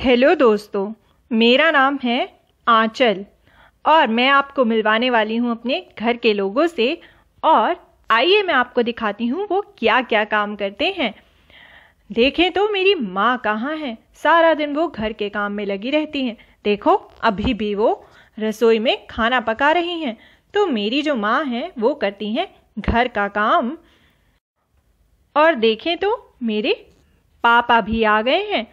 hello दोस्तों मेरा नाम है आंचल और मैं आपको मिलवाने वाली हूँ अपने घर के लोगों से और आइए मैं आपको दिखाती हूँ वो क्या क्या काम करते हैं देखें तो मेरी माँ कहाँ है सारा दिन वो घर के काम में लगी रहती हैं देखो अभी भी वो रसोई में खाना पका रही हैं तो मेरी जो माँ है वो करती हैं घर का काम और देखें तो मेरे पापा भी आ गए हैं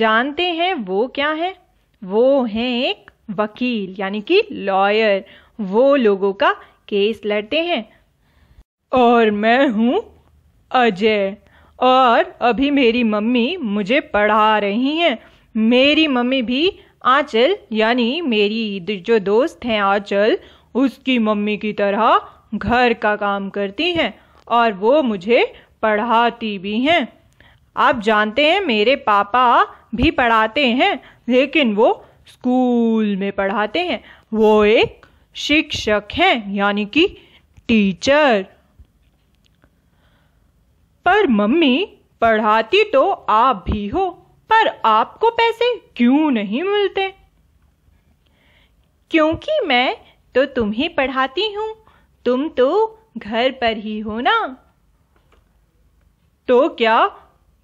जानते हैं वो क्या है वो हैं एक वकील यानी कि लॉयर वो लोगों का केस लड़ते हैं और मैं हूँ अजय और अभी मेरी मम्मी मुझे पढ़ा रही हैं मेरी मम्मी भी आंचल यानी मेरी जो दोस्त हैं आंचल उसकी मम्मी की तरह घर का काम करती हैं और वो मुझे पढ़ाती भी हैं आप जानते हैं मेरे पापा भी पढ़ाते हैं लेकिन वो स्कूल में पढ़ाते हैं वो एक शिक्षक हैं यानी कि टीचर पर मम्मी पढ़ाती तो आप भी हो पर आपको पैसे क्यों नहीं मिलते क्योंकि मैं तो तुम्हें पढ़ाती हूँ तुम तो घर पर ही हो ना तो क्या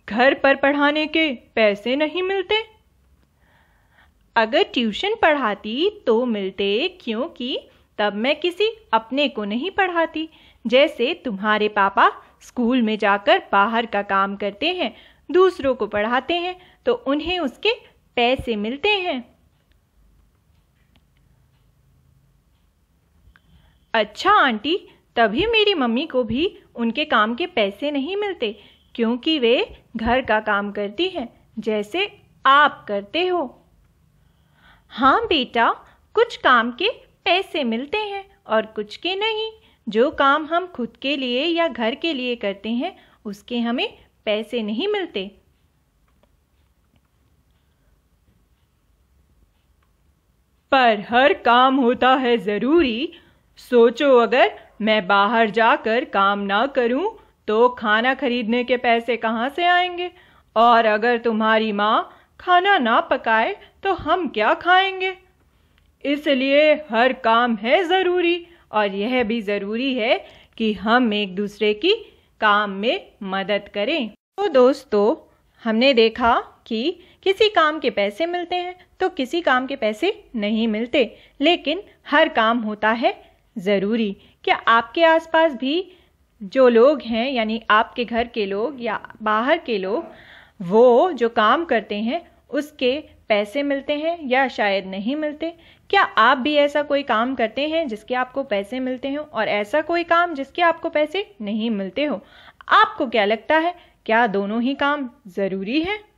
घर पर पढ़ाने के पैसे नहीं मिलते अगर ट्यूशन पढ़ाती तो मिलते क्योंकि तब मैं किसी अपने को नहीं पढ़ाती जैसे तुम्हारे पापा स्कूल में जाकर बाहर का काम करते हैं दूसरों को पढ़ाते हैं तो उन्हें उसके पैसे मिलते हैं अच्छा आंटी तभी मेरी मम्मी को भी उनके काम के पैसे नहीं मिलते क्योंकि वे घर का काम करती हैं जैसे आप करते हो हाँ बेटा कुछ काम के पैसे मिलते हैं और कुछ के नहीं जो काम हम खुद के लिए या घर के लिए करते हैं उसके हमें पैसे नहीं मिलते पर हर काम होता है ज़रूरी सोचो अगर मैं बाहर जाकर काम ना करूं तो खाना खरीदने के पैसे कहाँ से आएंगे और अगर तुम्हारी माँ खाना ना पकाए तो हम क्या खाएंगे इसलिए हर काम है ज़रूरी और यह भी ज़रूरी है कि हम एक दूसरे की काम में मदद करें तो दोस्तों हमने देखा कि किसी काम के पैसे मिलते हैं तो किसी काम के पैसे नहीं मिलते लेकिन हर काम होता है ज़रूरी क्या आपके आसपास भी जो लोग हैं यानी आपके घर के लोग या बाहर के लोग वो जो काम करते हैं उसके पैसे मिलते हैं या शायद नहीं मिलते क्या आप भी ऐसा कोई काम करते हैं जिसके आपको पैसे मिलते हो और ऐसा कोई काम जिसके आपको पैसे नहीं मिलते हो आपको क्या लगता है क्या दोनों ही काम ज़रूरी है